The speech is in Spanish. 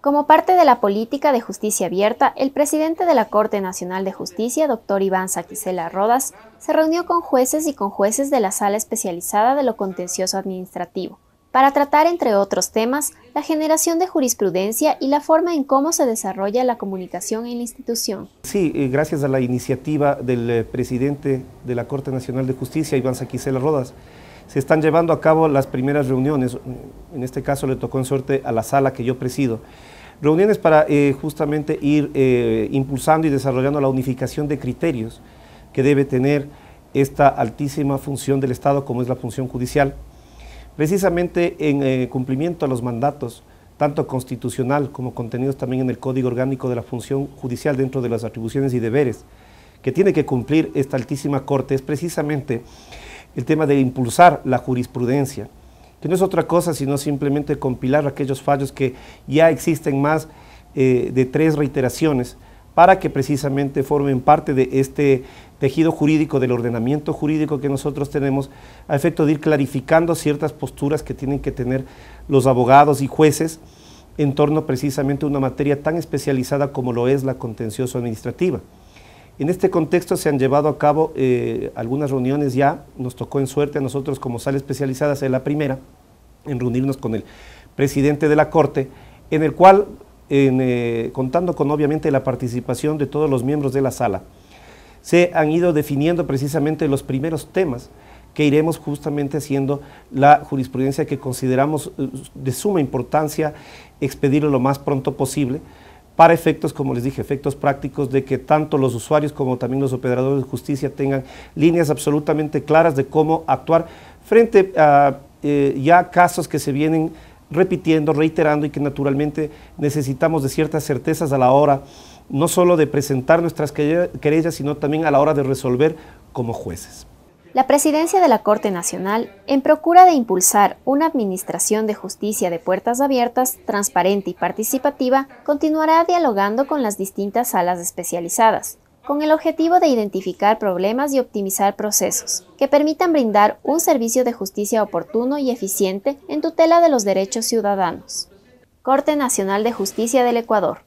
Como parte de la política de justicia abierta, el presidente de la Corte Nacional de Justicia, doctor Iván Saquicela Rodas, se reunió con jueces y con jueces de la Sala Especializada de lo Contencioso Administrativo para tratar, entre otros temas, la generación de jurisprudencia y la forma en cómo se desarrolla la comunicación en la institución. Sí, eh, gracias a la iniciativa del eh, presidente de la Corte Nacional de Justicia, Iván Saquicela Rodas, se están llevando a cabo las primeras reuniones. En este caso le tocó en suerte a la sala que yo presido. Reuniones para eh, justamente ir eh, impulsando y desarrollando la unificación de criterios que debe tener esta altísima función del Estado como es la función judicial, precisamente en eh, cumplimiento a los mandatos tanto constitucional como contenidos también en el Código Orgánico de la Función Judicial dentro de las atribuciones y deberes que tiene que cumplir esta altísima Corte es precisamente el tema de impulsar la jurisprudencia, que no es otra cosa sino simplemente compilar aquellos fallos que ya existen más eh, de tres reiteraciones para que precisamente formen parte de este tejido jurídico, del ordenamiento jurídico que nosotros tenemos, a efecto de ir clarificando ciertas posturas que tienen que tener los abogados y jueces en torno precisamente a una materia tan especializada como lo es la contencioso administrativa. En este contexto se han llevado a cabo eh, algunas reuniones ya, nos tocó en suerte a nosotros como sala especializada ser la primera en reunirnos con el presidente de la Corte, en el cual, eh, contando con obviamente la participación de todos los miembros de la sala, se han ido definiendo precisamente los primeros temas que iremos justamente haciendo la jurisprudencia que consideramos eh, de suma importancia expedirlo lo más pronto posible, para efectos, como les dije, efectos prácticos de que tanto los usuarios como también los operadores de justicia tengan líneas absolutamente claras de cómo actuar frente a eh, ya casos que se vienen repitiendo, reiterando y que naturalmente necesitamos de ciertas certezas a la hora no solo de presentar nuestras querellas, sino también a la hora de resolver como jueces la presidencia de la Corte Nacional, en procura de impulsar una administración de justicia de puertas abiertas, transparente y participativa, continuará dialogando con las distintas salas especializadas, con el objetivo de identificar problemas y optimizar procesos que permitan brindar un servicio de justicia oportuno y eficiente en tutela de los derechos ciudadanos. Corte Nacional de Justicia del Ecuador.